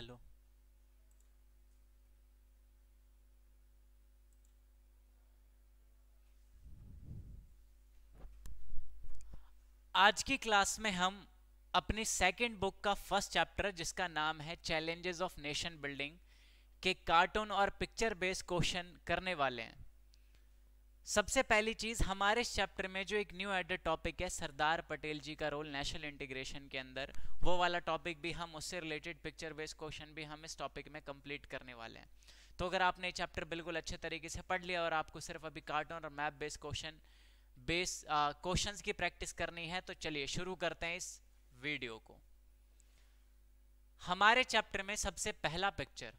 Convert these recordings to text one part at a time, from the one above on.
Hello आज की class में हम अपनी सेकेंड बुक का फर्स्ट चैप्टर जिसका नाम है चैलेंजेस ऑफ नेशन बिल्डिंग के कार्टून और पिक्चर बेस्ड क्वेश्चन करने वाले हैं सबसे पहली चीज हमारे इस चैप्टर में जो एक न्यू एडेड टॉपिक है सरदार पटेल जी का रोल नेशनल इंटीग्रेशन के अंदर वो वाला टॉपिक भी हम उससे रिलेटेड पिक्चर बेस्ड क्वेश्चन भी हम इस टॉपिक में कंप्लीट करने वाले हैं तो अगर आपने चैप्टर बिल्कुल अच्छे तरीके से पढ़ लिया और आपको सिर्फ अभी कार्टून और map based question base question की प्रैक्टिस करनी है तो चलिए शुरू करते हैं इस वीडियो को हमारे चैप्टर में सबसे पहला पिक्चर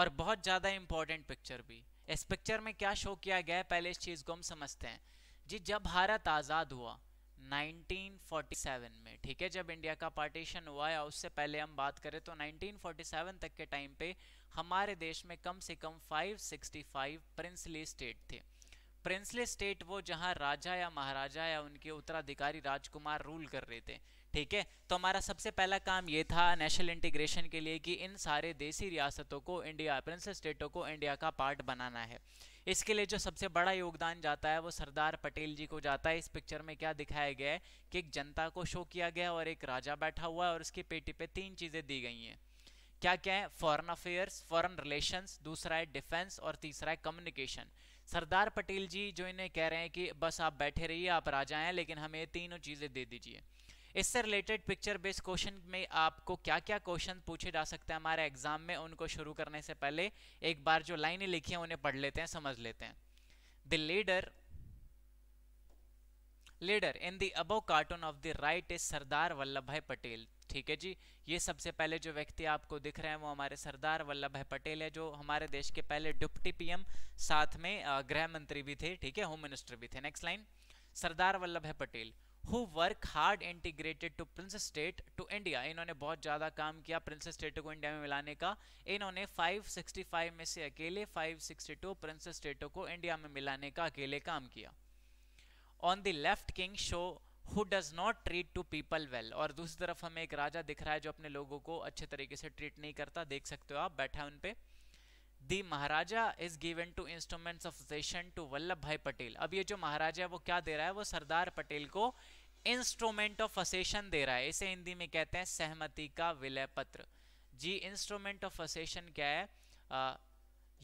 और बहुत ज़्यादा इंपॉर्टेंट पिक्चर भी इस पिक्चर में क्या शो किया गया है पहले इस चीज़ को हम समझते हैं जी जब भारत आज़ाद हुआ 1947 में ठीक है जब इंडिया का पार्टीशन हुआ या उससे पहले हम बात करें तो 1947 तक के टाइम पे हमारे देश में कम से कम 565 प्रिंसली स्टेट थे प्रिंसली स्टेट वो जहां राजा या महाराजा या उनके उत्तराधिकारी राजकुमार रूल कर रहे थे ठीक है तो हमारा सबसे पहला काम ये था नेशनल इंटीग्रेशन के लिए कि इन सारे देसी रियासतों को इंडिया प्रिंस स्टेटों को इंडिया का पार्ट बनाना है इसके लिए जो सबसे बड़ा योगदान जाता है वो सरदार पटेल जी को जाता है इस पिक्चर में क्या दिखाया गया है कि एक जनता को शो किया गया और एक राजा बैठा हुआ है और उसकी पेटी पे तीन चीज़ें दी गई हैं क्या क्या है फॉरेन अफेयर्स फॉरेन रिलेशंस दूसरा है डिफेंस और तीसरा है कम्युनिकेशन सरदार पटेल जी जो इन्हें कह रहे हैं कि बस आप बैठे रहिए आप राजा हैं लेकिन हमें तीनों चीज़ें दे दीजिए इससे रिलेटेड पिक्चर बेस्ड क्वेश्चन में आपको क्या क्या क्वेश्चन पूछे जा सकते हैं हमारे एग्जाम में उनको शुरू करने से पहले एक बार जो लाइनें लिखी हैं उन्हें पढ़ लेते हैं समझ लेते हैं the leader leader in the above cartoon of the right is Sardar Vallabh Bhai Patel ठीक है जी ये सबसे पहले जो व्यक्ति आपको दिख रहे हैं वो हमारे सरदार वल्लभ भाई पटेल है जो हमारे देश के पहले डिप्टी पीएम साथ में गृह मंत्री भी थे ठीक है होम मिनिस्टर भी थे next line Sardar Vallabh Bhai Patel who work hard integrated to prince state to India इन्होंने बहुत ज़्यादा काम किया प्रिंस स्टेट को इंडिया में मिलाने का इन्होंने 565 में से अकेले 562 सिक्सटी टू प्रिंस स्टेटों को इंडिया में मिलाने का अकेले काम किया on the left king show who does not treat to people well और दूसरी तरफ हमें एक राजा दिख रहा है जो अपने लोगों को अच्छे तरीके से ट्रीट नहीं करता देख सकते हो आप बैठा उन पर the maharaja is given to instruments of cession to Vallabh Bhai Patel अब ये जो महाराजा है वो क्या दे रहा है वो सरदार पटेल को इंस्ट्रूमेंट ऑफ असेशन दे रहा है इसे हिंदी में कहते हैं सहमति का विलय पत्र जी इंस्ट्रूमेंट ऑफ असेशन क्या है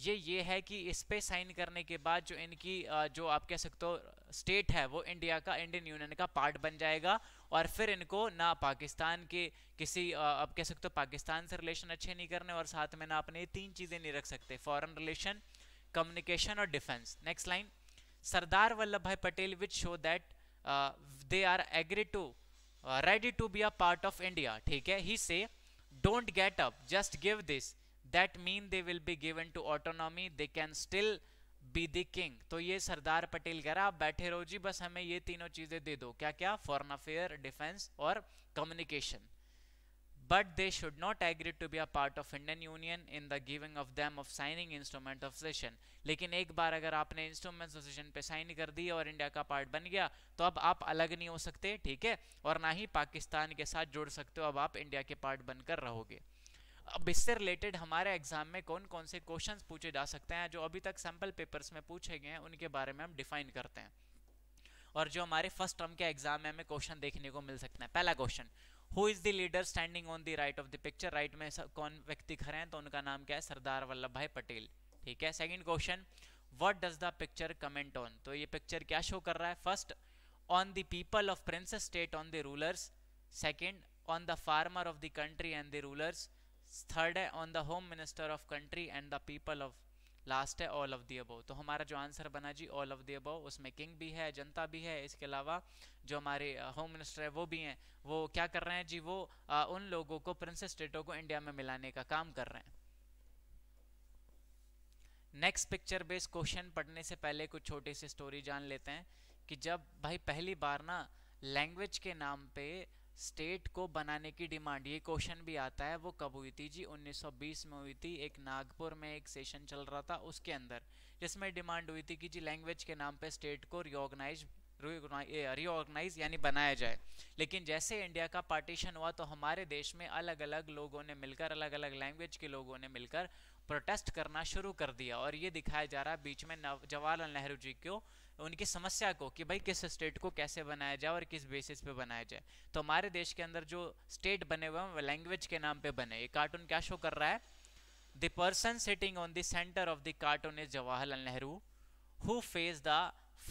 ये ये है कि इस पे साइन करने के बाद जो इनकी जो आप कह सकते हो स्टेट है वो इंडिया का इंडियन यूनियन का पार्ट बन जाएगा और फिर इनको ना पाकिस्तान के किसी आप कह सकते हो पाकिस्तान से रिलेशन अच्छे नहीं करने और साथ में ना अपने तीन चीज़ें नहीं रख सकते फॉरन रिलेशन कम्युनिकेशन और defence next line Sardar Vallabh Bhai Patel which show that they are agree to ready to be a part of India ठीक है he says don't get up just give this that mean they will be given to autonomy they can still be the king तो ये सरदार पटेल कह रहा है आप बैठे रहो जी बस हमें ये तीनों चीजें दे दो क्या क्या फॉरन अफेयर डिफेंस और communication but they should not agree to be a part of Indian union in the giving of them of signing instrument of cession लेकिन एक बार अगर आपने इंस्ट्रूमेंट ऑफ सेशन पे साइन कर दिया और इंडिया का पार्ट बन गया तो अब आप अलग नहीं हो सकते ठीक है और ना ही पाकिस्तान के साथ जुड़ सकते हो अब आप इंडिया के पार्ट बनकर रहोगे अब इससे रिलेटेड हमारे एग्जाम में कौन कौन से क्वेश्चन पूछे जा सकते हैं जो अभी तक सैम्पल पेपर्स में पूछे गए हैं उनके बारे में हम डिफाइन करते हैं और जो हमारे फर्स्ट टर्म के एग्जाम में हमें क्वेश्चन देखने को मिल सकते हैं पहला question who is the leader standing on the right of the picture right में कौन व्यक्ति खड़े हैं तो उनका नाम क्या है सरदार वल्लभ भाई पटेल ठीक है second question what does the picture comment on तो ये पिक्चर क्या शो कर रहा है first on the people of princes state on the rulers second on the farmer of the country and the rulers third है on the home minister of country and the people of last है all of the above तो हमारा जो answer बना जी all of the अबो उसमें king भी है जनता भी है इसके अलावा जो हमारे होम मिनिस्टर है वो भी हैं वो क्या कर रहे हैं जी वो आ, उन लोगों को प्रिंसेस स्टेटों को इंडिया में मिलाने का काम कर रहे हैं नेक्स्ट पिक्चर बेस्ड क्वेश्चन पढ़ने से पहले कुछ छोटी सी स्टोरी जान लेते हैं कि जब भाई पहली बार ना लैंग्वेज के नाम पे स्टेट को बनाने की डिमांड ये क्वेश्चन भी आता है वो कब हुई थी जी 1920 में हुई थी एक नागपुर में एक सेशन चल रहा था उसके अंदर जिसमें डिमांड हुई थी कि जी लैंग्वेज के नाम पे स्टेट को रिओर्गनाइज रिओर्गनाइज यानी बनाया जाए लेकिन जैसे इंडिया का पार्टीशन हुआ तो हमारे देश में अलग अलग लोगों ने मिलकर अलग अलग लैंग्वेज के लोगों ने मिलकर प्रोटेस्ट करना शुरू कर दिया और ये दिखाया जा रहा है बीच में जवाहरलाल नेहरू जी को उनकी समस्या को कि भाई किस स्टेट को कैसे बनाया जाए और किस बेसिस पे बनाया जाए तो हमारे देश के अंदर जो स्टेट बने हुए हैं लैंग्वेज के नाम पे बने ये कार्टून क्या शो कर रहा है the person sitting on the centre of the cartoon is Jawaharlal Nehru who face the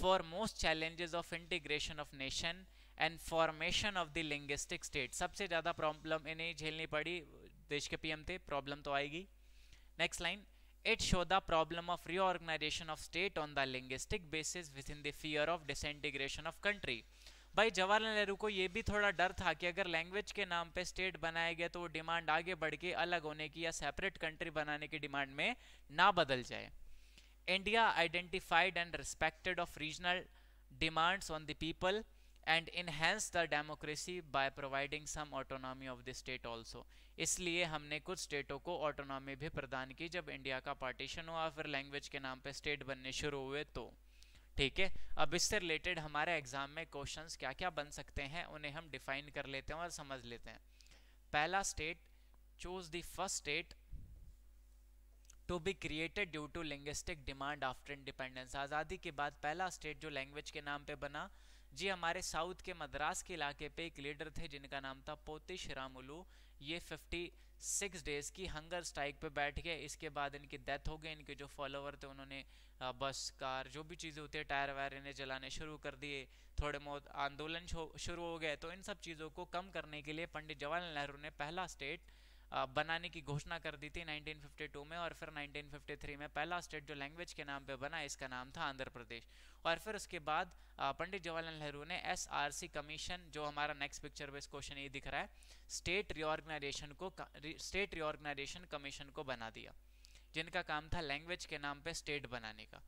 foremost challenges of integration of nation and formation of the linguistic state सबसे ज़्यादा प्रॉब्लम इन्हें झेलनी पड़ी देश के पीएम थे प्रॉब्लम तो आएगी next line It showed the problem of reorganization of state on the linguistic basis within the fear of disintegration of country. भाई जवाहरलाल नेहरू को ये भी थोड़ा डर था कि अगर लैंग्वेज के नाम पे स्टेट बनाया गया तो वो डिमांड आगे बढ़ के अलग होने की या सेपरेट कंट्री बनाने की डिमांड में ना बदल जाए India identified and respected of regional demands on the people and enhance the democracy by providing some autonomy of the state also इसलिए हमने कुछ स्टेटों को ऑटोनॉमी भी प्रदान की जब इंडिया का पार्टीशन हुआ फिर लैंग्वेज के नाम पे स्टेट बनने शुरू हुए तो ठीक है अब इससे रिलेटेड हमारे एग्जाम में क्वेश्चंस क्या क्या बन सकते हैं उन्हें हम डिफाइन कर लेते हैं और समझ लेते हैं पहला state choose the first state to be created due to linguistic demand after independence आज़ादी के बाद पहला स्टेट जो लैंग्वेज के नाम पे बना जी हमारे साउथ के मद्रास के इलाके पे एक लीडर थे जिनका नाम था पोती शरामुलू ये 56 डेज़ की हंगर स्ट्राइक पे बैठ गए इसके बाद इनकी डेथ हो गई इनके जो फॉलोवर थे उन्होंने बस कार जो भी चीज़ें होती है टायर वायर इन्हें जलाने शुरू कर दिए थोड़े बहुत आंदोलन शुरू हो गए तो इन सब चीज़ों को कम करने के लिए पंडित जवाहरलाल नेहरू ने पहला स्टेट बनाने की घोषणा कर दी थी 1952 में और फिर 1953 में पहला स्टेट जो लैंग्वेज के नाम पे बना इसका नाम था आंध्र प्रदेश और फिर उसके बाद पंडित जवाहरलाल नेहरू ने एस कमीशन जो हमारा नेक्स्ट पिक्चर में इस क्वेश्चन ये दिख रहा है स्टेट रिओर्गनाइजेशन को स्टेट रिओर्गनाइजेशन कमीशन को बना दिया जिनका काम था लैंग्वेज के नाम पर स्टेट बनाने का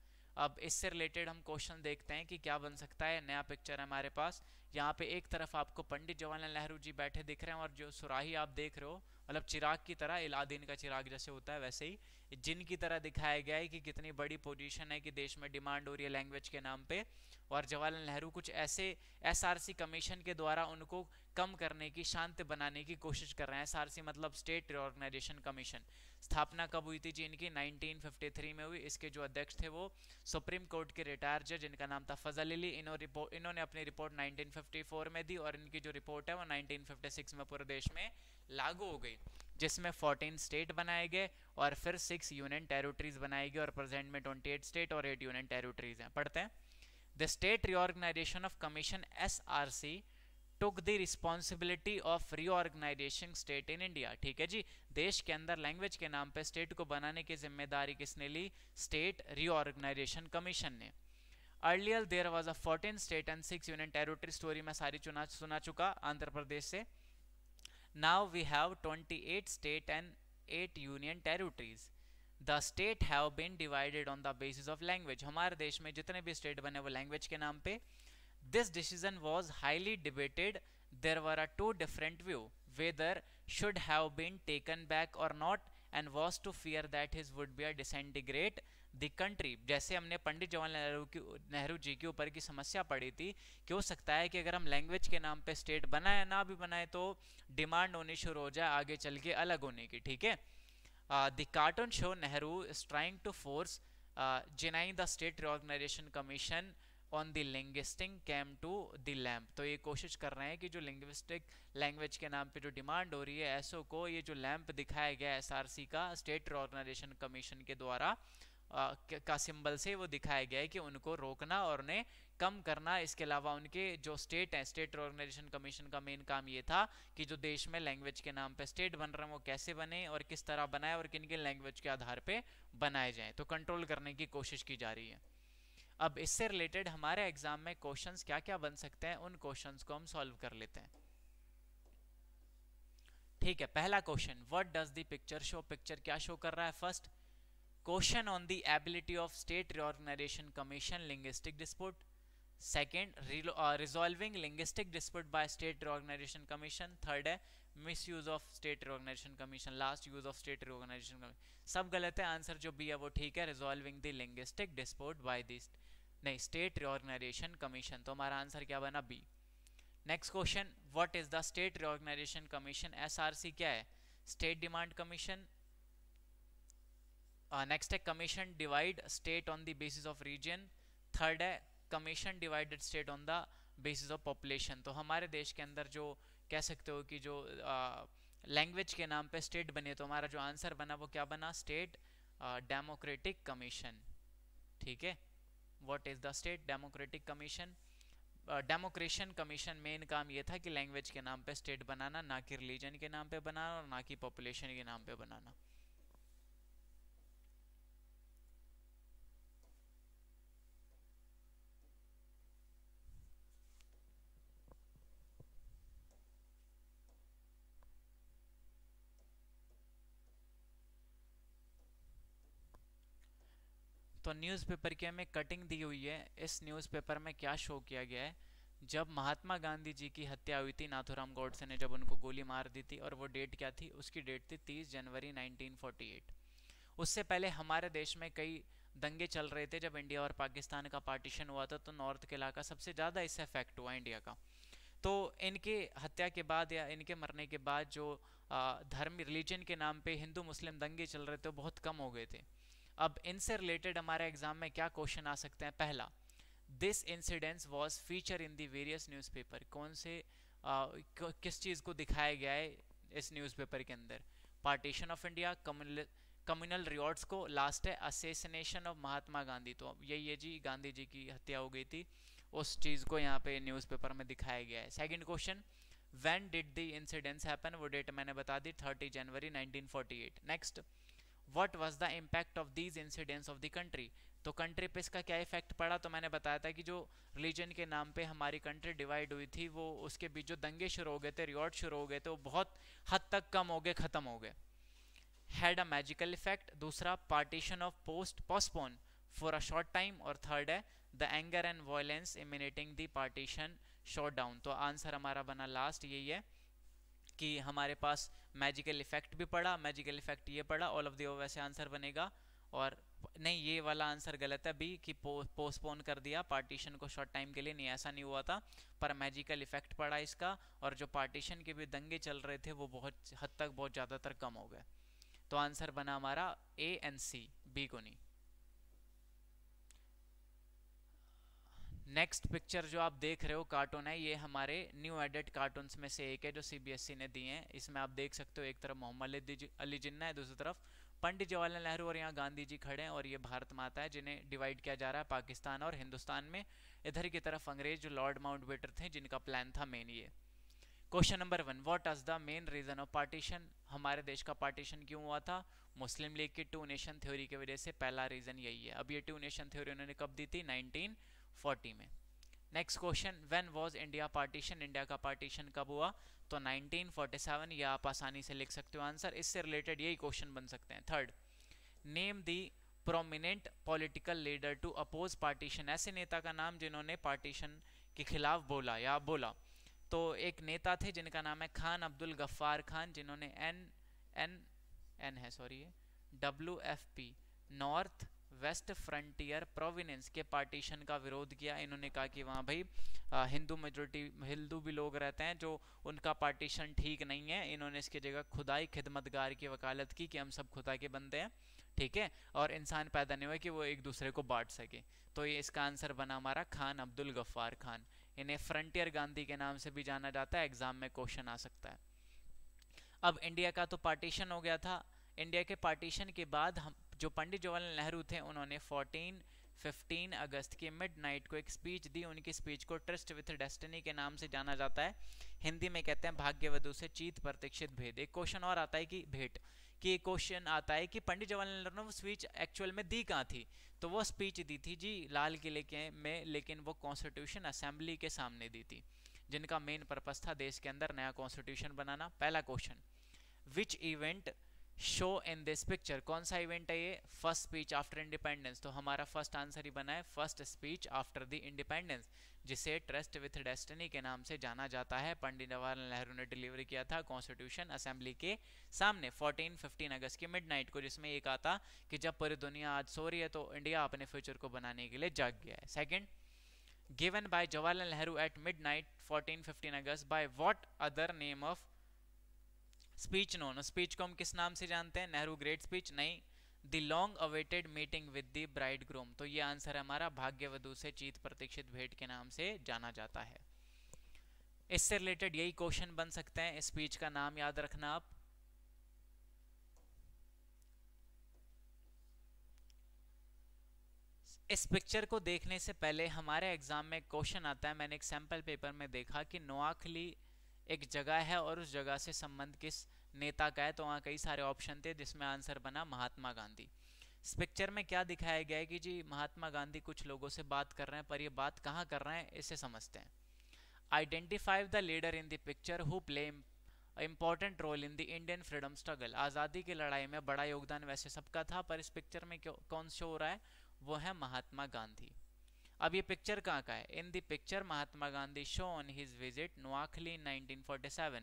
अब इससे रिलेटेड हम क्वेश्चन देखते हैं कि क्या बन सकता है नया पिक्चर है हमारे पास यहाँ पे एक तरफ आपको पंडित जवाहरलाल नेहरू जी बैठे दिख रहे हैं और जो सुराही आप देख रहे हो मतलब चिराग की तरह इलादीन का चिराग जैसे होता है वैसे ही जिन की तरह दिखाया गया है कि कितनी बड़ी पोजीशन है कि देश में डिमांड हो रही है लैंग्वेज के नाम पे और जवाहरलाल नेहरू कुछ ऐसे एसआरसी कमीशन के द्वारा उनको कम करने की शांत बनाने की कोशिश कर रहे हैं एसआरसी मतलब स्टेट रिओर्गनाइजेशन कमीशन स्थापना कब हुई थी चीन की 1953 में हुई इसके जो अध्यक्ष थे वो सुप्रीम कोर्ट के रिटायर जज जिनका नाम था फजल अली इन्हों इन्होंने अपनी रिपोर्ट नाइनटीन में दी और इनकी जो रिपोर्ट है वो नाइनटीन में पूरे देश में लागू हो गई जिसमें 14 स्टेट बनाए गए और फिर सिक्स यूनियन टेरिटरीज बनाई गई और प्रेजेंट में 28 स्टेट और एट यूनियन टेरिटरीज हैं पढ़ते हैं the state reorganisation of commission S R C took the responsibility of reorganisation state in India ठीक है जी देश के अंदर लैंग्वेज के नाम पर स्टेट को बनाने की जिम्मेदारी किसने ली स्टेट रीऑर्गेनाइजेशन कमीशन ने earlier there was a fourteen state and six union territory स्टोरी में सारी चुना सुना चुका आंध्र प्रदेश से Now we have 28 state and 8 union territories. The state have been divided on the basis of language हमारे देश में जितने भी स्टेट बने वो लैंग्वेज के नाम पे this decision was highly debated there were are two different view whether should have been taken back और not and was to fear that his would be a disintegrate the country जैसे हमने पंडित जवाहरलाल नेहरू की नेहरू जी के ऊपर की समस्या पड़ी थी कि हो सकता है कि अगर हम लैंग्वेज के नाम पे स्टेट बनाए ना भी बनाए तो डिमांड होनी शुरू हो जाए आगे चल के अलग होने की ठीक है the cartoon show Nehru is trying to force जिनाई the state reorganisation commission on the linguistic came to the lamp तो ये कोशिश कर रहे हैं कि जो लिंग्विस्टिक लैंग्वेज के नाम पे जो डिमांड हो रही है ऐसो को ये जो लैम्प दिखाया गया एस आर सी का स्टेट रिओर्गनाइजेशन कमीशन के द्वारा का सिंबल से वो दिखाया गया है कि उनको रोकना और उन्हें कम करना इसके अलावा उनके जो स्टेट हैं स्टेट ऑर्गेनाइजेशन कमीशन का मेन काम ये था कि जो देश में लैंग्वेज के नाम पे स्टेट बन रहे हैं वो कैसे बने और किस तरह बनाए और किन किन लैंग्वेज के आधार पे बनाए जाएं तो कंट्रोल करने की कोशिश की जा रही है अब इससे रिलेटेड हमारे एग्जाम में क्वेश्चन क्या क्या बन सकते हैं उन क्वेश्चन को हम सॉल्व कर लेते हैं ठीक है पहला question what does the picture show picture क्या शो कर रहा है first question on the ability of state reorganisation commission linguistic dispute second resolving linguistic dispute by state reorganisation commission third है miss use of state reorganisation commission last use of state reorganisation commission सब गलत है answer जो B है वो ठीक है resolving the linguistic dispute by this नहीं स्टेट रिओर्गनाइजेशन कमीशन तो हमारा आंसर क्या बना B next question what is the state reorganisation commission SRC क्या है state demand commission next uh, है commission divide state on the basis of region third है commission divided state on the basis of population तो हमारे देश के अंदर जो कह सकते हो कि जो लैंग्वेज uh, के नाम पे स्टेट बने तो हमारा जो आंसर बना वो क्या बना स्टेट डेमोक्रेटिक कमीशन ठीक है what is the state democratic commission demarcation commission main काम ये था कि लैंग्वेज के नाम पे स्टेट बनाना ना कि रिलीजन के नाम पे बनाना और ना कि पॉपुलेशन के नाम पे बनाना तो न्यूज़पेपर की हमें कटिंग दी हुई है इस न्यूज़पेपर में क्या शो किया गया है जब महात्मा गांधी जी की हत्या हुई थी नाथुराम गौड़से ने जब उनको गोली मार दी थी और वो डेट क्या थी उसकी डेट थी 30 जनवरी 1948 उससे पहले हमारे देश में कई दंगे चल रहे थे जब इंडिया और पाकिस्तान का पार्टीशन हुआ था तो नॉर्थ के इलाका सबसे ज़्यादा इससे अफेक्ट हुआ इंडिया का तो इनके हत्या के बाद या इनके मरने के बाद जो धर्म रिलीजन के नाम पे हिंदू मुस्लिम दंगे चल रहे थे बहुत कम हो गए थे अब इनसे रिलेटेड हमारे एग्जाम में क्या क्वेश्चन आ सकते हैं पहला this incidence was feature in the newspaper कौन से आ, किस चीज़ को दिखाया गया है इस न्यूज़पेपर के अंदर partition of India communal communal rewards को लास्ट है असेसिनेशन ऑफ महात्मा गांधी तो यही है जी गांधी जी की हत्या हो गई थी उस चीज़ को यहाँ पे न्यूज़पेपर में दिखाया गया है second question when did the incidents happen वो डेट मैंने बता दी 30 जनवरी 1948 next what was the impact of these incidents of the country तो कंट्री पे इसका क्या इफेक्ट पड़ा तो मैंने बताया था कि जो रिलीजन के नाम पे हमारी कंट्री डिवाइड हुई थी वो उसके बीच जो दंगे शुरू हो गए थे रिवॉर्ड शुरू हो गए थे वो बहुत हद तक कम हो गए ख़त्म हो गए हैड अ मैजिकल इफेक्ट दूसरा partition of post postpone for a short time और थर्ड है the anger and violence emanating the partition shot down तो आंसर हमारा बना लास्ट यही है कि हमारे पास मैजिकल इफेक्ट भी पढ़ा मैजिकल इफेक्ट ये पढ़ा ऑल ऑफ दी वैसे आंसर बनेगा और नहीं ये वाला आंसर गलत है बी कि पोस्टपोन कर दिया पार्टीशन को शॉर्ट टाइम के लिए नहीं ऐसा नहीं हुआ था पर मैजिकल इफेक्ट पड़ा इसका और जो पार्टीशन के भी दंगे चल रहे थे वो बहुत हद तक बहुत ज़्यादातर कम हो गए तो आंसर बना हमारा ए एंड सी बी को नहीं नेक्स्ट पिक्चर जो आप देख रहे हो कार्टून है ये हमारे न्यू एडेड कार्टून में से एक है जो सीबीएसई ने दिए हैं इसमें आप देख सकते हो एक तरफ मोहम्मद अली जिन्ना है दूसरी तरफ पंडित जवाहरलाल नेहरू और यहाँ गांधी जी खड़े हैं और ये भारत माता है जिन्हें डिवाइड किया जा रहा है पाकिस्तान और हिंदुस्तान में इधर की तरफ अंग्रेज जो लॉर्ड माउंट बेटर थे जिनका प्लान था मेन ये क्वेश्चन नंबर वन व्हाट आज the main reason of partition हमारे देश का पार्टीशन क्यों हुआ था मुस्लिम लीग की टू नेशन थ्योरी की वजह से पहला रीजन यही है अब ये टू नेशन थ्योरी उन्होंने कब दी थी नाइनटीन 19... 1940 में next question when was India partition India का पार्टीशन कब हुआ तो 1947 या आप आसानी से लिख सकते हो आंसर इससे रिलेटेड यही क्वेश्चन बन सकते हैं third name the prominent political leader to oppose partition ऐसे नेता का नाम जिन्होंने पार्टीशन के खिलाफ बोला या बोला तो एक नेता थे जिनका नाम है खान अब्दुल गफ्फार खान जिन्होंने एन एन एन है sorry W F P North West Frontier Province के पार्टीशन का विरोध किया इन्होंने कहा कि वहाँ भाई हिंदू मेजोरिटी हिंदू भी लोग रहते हैं जो उनका पार्टीशन ठीक नहीं है इन्होंने इसकी जगह खुदाई खिदमतगार की वकालत की कि हम सब खुदा के बंदे हैं ठीक है और इंसान पैदा नहीं हुआ कि वो एक दूसरे को बांट सके तो ये इसका आंसर बना हमारा खान अब्दुल गफ्फार खान इन्हें फ्रंटियर गांधी के नाम से भी जाना जाता है एग्जाम में क्वेश्चन आ सकता है अब इंडिया का तो पार्टीशन हो गया था इंडिया के पार्टीशन के बाद हम जो पंडित जवाहरलाल नेहरू थे उन्होंने 14 15 अगस्त की मिडनाइट को एक स्पीच दी उनकी स्पीच को ट्रस्ट विथ डेस्टिनी के नाम से जाना जाता है हिंदी में कहते हैं भाग्यवधु से चीत प्रतीक्षित भेद एक क्वेश्चन और आता है कि भेंट कि क्वेश्चन आता है कि पंडित जवाहरलाल नेहरू ने वो स्पीच एक्चुअल में दी कहाँ थी तो वो स्पीच दी थी जी लाल किले के में लेकिन वो कॉन्स्टिट्यूशन असेंबली के सामने दी थी जिनका मेन पर्पज़ था देश के अंदर नया कॉन्स्टिट्यूशन बनाना पहला question which event show in this picture कौन सा इवेंट है ये फर्स्ट स्पीच आफ्टर इंडिपेंडेंस तो हमारा फर्स्ट आंसर ही बना है first speech after the independence जिसे ट्रस्ट विथ डेस्टनी के नाम से जाना जाता है पंडित जवाहरलाल नेहरू ने डिलीवर किया था कॉन्स्टिट्यूशन असेंबली के सामने 14 15 अगस्त की मिडनाइट को जिसमें एक आता कि जब पूरी दुनिया आज सो रही है तो इंडिया अपने फ्यूचर को बनाने के लिए जाग गया है second given by Jawaharlal Nehru at midnight fourteen fifteen अगस्त by what other name of speech known speech को हम किस नाम से जानते हैं नेहरू ग्रेट स्पीच नहीं the long awaited meeting with the bridegroom तो ये आंसर है हमारा भाग्यवधु से चीत प्रतीक्षित भेंट के नाम से जाना जाता है इससे रिलेटेड यही क्वेश्चन बन सकते हैं स्पीच का नाम याद रखना आप इस पिक्चर को देखने से पहले हमारे एग्जाम में क्वेश्चन आता है मैंने एक सैंपल पेपर में देखा कि नोआखली एक जगह है और उस जगह से संबंध किस नेता का है तो वहाँ कई सारे ऑप्शन थे जिसमें आंसर बना महात्मा गांधी इस पिक्चर में क्या दिखाया गया है कि जी महात्मा गांधी कुछ लोगों से बात कर रहे हैं पर ये बात कहाँ कर रहे हैं इसे समझते हैं identify the leader in the picture who play important role in the Indian freedom struggle आज़ादी की लड़ाई में बड़ा योगदान वैसे सबका था पर इस पिक्चर में कौन शो हो रहा है वो है महात्मा गांधी अब ये पिक्चर कहाँ का है in the picture Mahatma Gandhi show on his visit Noakhali 1947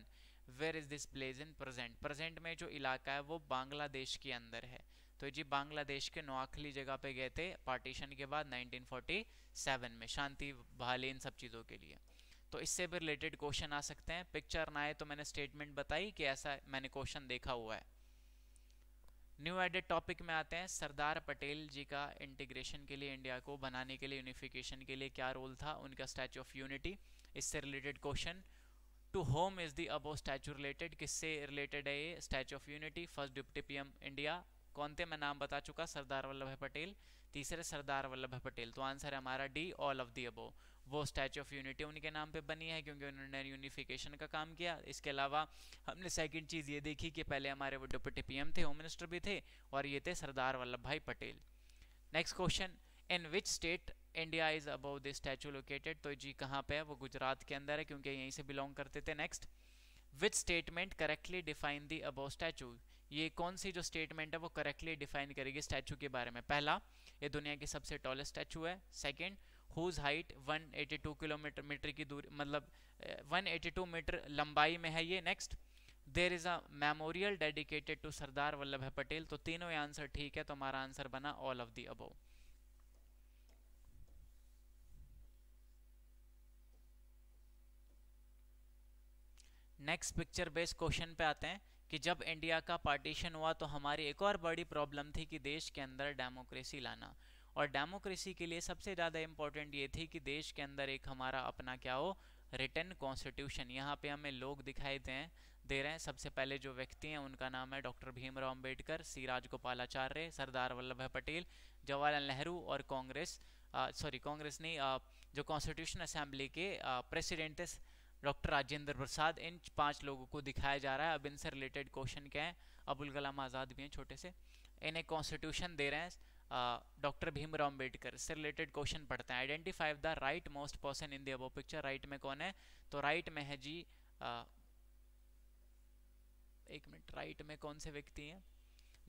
where is this place in present present में जो इलाका है वो बांग्लादेश के अंदर है तो जी बांग्लादेश के नोआखली जगह पे गए थे पार्टीशन के बाद 1947 में शांति बहाली इन सब चीज़ों के लिए तो इससे भी रिलेटेड क्वेश्चन आ सकते हैं पिक्चर ना आए तो मैंने स्टेटमेंट बताई कि ऐसा मैंने क्वेश्चन देखा हुआ है न्यू एडेड टॉपिक में आते हैं सरदार पटेल जी का इंटीग्रेशन के लिए इंडिया को बनाने के लिए यूनिफिकेशन के लिए क्या रोल था उनका स्टैचू ऑफ यूनिटी इससे related question to whom is the above statue related किससे रिलेटेड है ये statue of unity first deputy P India कौन थे मैं नाम बता चुका सरदार वल्लभ भाई पटेल तीसरे सरदार वल्लभ भाई पटेल तो आंसर है हमारा D all of the above वो स्टैचू ऑफ यूनिटी उनके नाम पे बनी है क्योंकि उन्होंने यूनिफिकेशन का काम किया इसके अलावा हमने सेकंड चीज़ ये देखी कि पहले हमारे वो डिप्टी पी थे होम मिनिस्टर भी थे और ये थे Sardar Vallabh Bhai Patel next question in which state India is above this statue located तो जी कहाँ पे है वो गुजरात के अंदर है क्योंकि यहीं से बिलोंग करते थे next which statement correctly define the above statue ये कौन सी जो स्टेटमेंट है वो करेक्टली डिफाइन करेगी स्टैचू के बारे में पहला ये दुनिया की सबसे टॉलेस्ट स्टैचू है second whose height 182 kilometre metre की दूरी मतलब 182 eh, मीटर लंबाई में है ये next there is a memorial dedicated to Sardar Vallabh Bhai Patel तो तीनों आंसर ठीक है तो हमारा आंसर बना all of the above next picture based question पे आते हैं कि जब इंडिया का पार्टीशन हुआ तो हमारी एक और बड़ी प्रॉब्लम थी कि देश के अंदर डेमोक्रेसी लाना और डेमोक्रेसी के लिए सबसे ज़्यादा इम्पोर्टेंट ये थी कि देश के अंदर एक हमारा अपना क्या हो रिटर्न कॉन्स्टिट्यूशन यहाँ पे हमें लोग दिखाई दे दे रहे हैं सबसे पहले जो व्यक्ति हैं उनका नाम है डॉक्टर भीमराव अम्बेडकर सी राजगोपाल आचार्य सरदार वल्लभ भाई पटेल जवाहरलाल नेहरू और कांग्रेस सॉरी कांग्रेस नहीं आ, जो कॉन्स्टिट्यूशन असेंबली के प्रेसिडेंट थे डॉक्टर राजेंद्र प्रसाद इन पांच लोगों को दिखाया जा रहा है अब इनसे रिलेटेड क्वेश्चन क्या है अबुल कलाम आज़ाद भी हैं छोटे से इन्हें कॉन्स्टिट्यूशन दे रहे हैं डॉक्टर भीमराव अम्बेडकर से रिलेटेड क्वेश्चन पढ़ते हैं identify the right most person in the above picture right में कौन है तो राइट में है जी uh, एक मिनट राइट में कौन से व्यक्ति हैं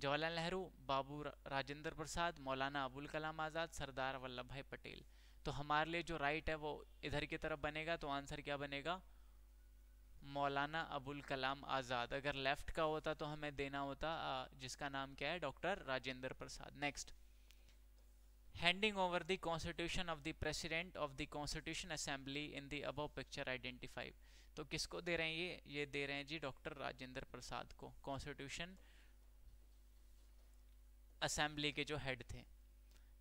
जवाहरलाल नेहरू बाबू राजेंद्र प्रसाद मौलाना अबुल कलाम आज़ाद सरदार वल्लभ भाई पटेल तो हमारे लिए जो राइट है वो इधर की तरफ बनेगा तो आंसर क्या बनेगा मौलाना अबुल कलाम आज़ाद अगर लेफ़्ट का होता तो हमें देना होता जिसका नाम क्या है doctor Rajendra Prasad next handing over the constitution of the president of the constitution assembly in the above picture identified तो किसको दे रहे हैं ये ये दे रहे हैं जी डॉक्टर राजेंद्र प्रसाद को कॉन्स्टिट्यूशन असेंबली के जो हेड थे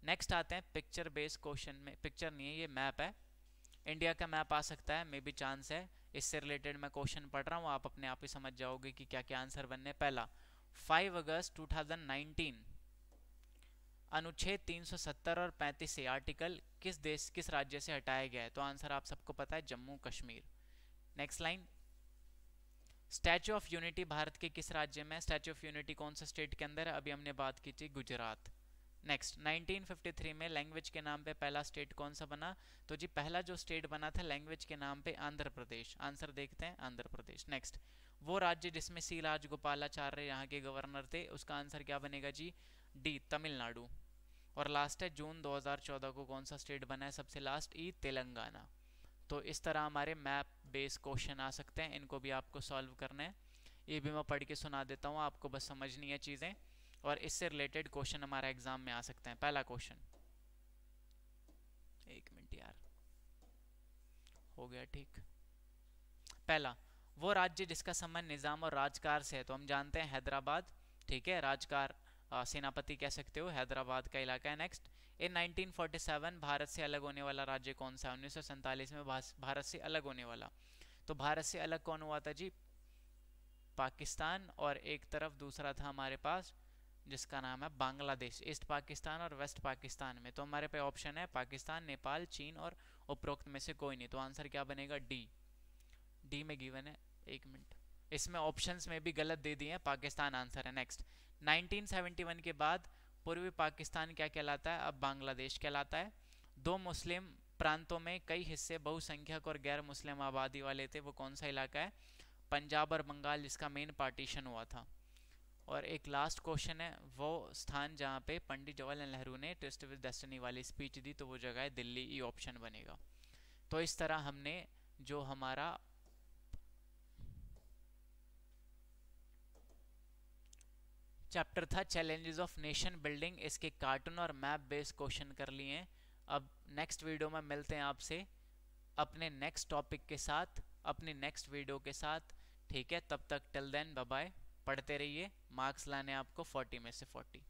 नेक्स्ट आते हैं पिक्चर बेस्ड क्वेश्चन में पिक्चर नहीं है ये मैप है इंडिया का मैप आ सकता है मे बी चांस है इससे रिलेटेड मैं क्वेश्चन पढ़ रहा हूँ आप अपने आप ही समझ जाओगे कि क्या क्या आंसर बनने पहला 5 अगस्त 2019 अनुच्छेद 370 और 35 से आर्टिकल किस देश किस राज्य से हटाया गया है तो आंसर आप सबको पता है Jammu Kashmir next line statue of unity Bharat के किस राज्य में स्टैचू ऑफ यूनिटी कौन सा स्टेट के अंदर है अभी हमने बात की थी गुजरात नेक्स्ट 1953 में लैंग्वेज के नाम पे पहला स्टेट कौन सा बना तो जी पहला जो स्टेट बना था लैंग्वेज के नाम पे आंध्र प्रदेश आंसर देखते हैं आंध्र प्रदेश नेक्स्ट वो राज्य जिसमें सी राजगोपालाचार्य यहाँ के गवर्नर थे उसका आंसर क्या बनेगा जी डी तमिलनाडु और लास्ट है जून 2014 को कौन सा स्टेट बना है सबसे लास्ट ई तेलंगाना तो इस तरह हमारे मैप बेस क्वेश्चन आ सकते हैं इनको भी आपको सॉल्व करना है ये भी मैं पढ़ के सुना देता हूँ आपको बस समझनी है चीज़ें और इससे रिलेटेड क्वेश्चन हमारा एग्जाम में आ सकते हैं पहला क्वेश्चन एक मिनट यार हो गया ठीक पहला वो राज्य जिसका संबंध निज़ाम और राजकार से है तो हम जानते हैं हैदराबाद ठीक है राजकार सेनापति कह सकते हो हैदराबाद का इलाका है नेक्स्ट इन 1947 भारत से अलग होने वाला राज्य कौन सा उन्नीस में भारत से अलग होने वाला तो भारत से अलग कौन हुआ था जी पाकिस्तान और एक तरफ दूसरा था हमारे पास जिसका नाम है बांग्लादेश ईस्ट पाकिस्तान और वेस्ट पाकिस्तान में तो हमारे पे ऑप्शन है पाकिस्तान नेपाल चीन और उपरोक्त में से कोई नहीं तो आंसर क्या बनेगा डी डी में गिवन है एक मिनट इसमें ऑप्शंस में भी गलत दे दिए हैं पाकिस्तान आंसर है नेक्स्ट 1971 के बाद पूर्वी पाकिस्तान क्या कहलाता है अब बांग्लादेश कहलाता है दो मुस्लिम प्रांतों में कई हिस्से बहुसंख्यक और गैर मुस्लिम आबादी वाले थे वो कौन सा इलाका है पंजाब और बंगाल जिसका मेन पार्टीशन हुआ था और एक लास्ट क्वेश्चन है वो स्थान जहाँ पे पंडित जवाहरलाल नेहरू ने टेस्ट विद डेस्टनी वाली स्पीच दी तो वो जगह है दिल्ली ई ऑप्शन बनेगा तो इस तरह हमने जो हमारा चैप्टर था चैलेंजेस ऑफ नेशन बिल्डिंग इसके कार्टून और मैप बेस्ड क्वेश्चन कर लिए अब नेक्स्ट वीडियो में मिलते हैं आपसे अपने नेक्स्ट टॉपिक के साथ अपने नेक्स्ट वीडियो के साथ ठीक है तब तक टिल देन बाय पढ़ते रहिए मार्क्स लाने आपको 40 में से 40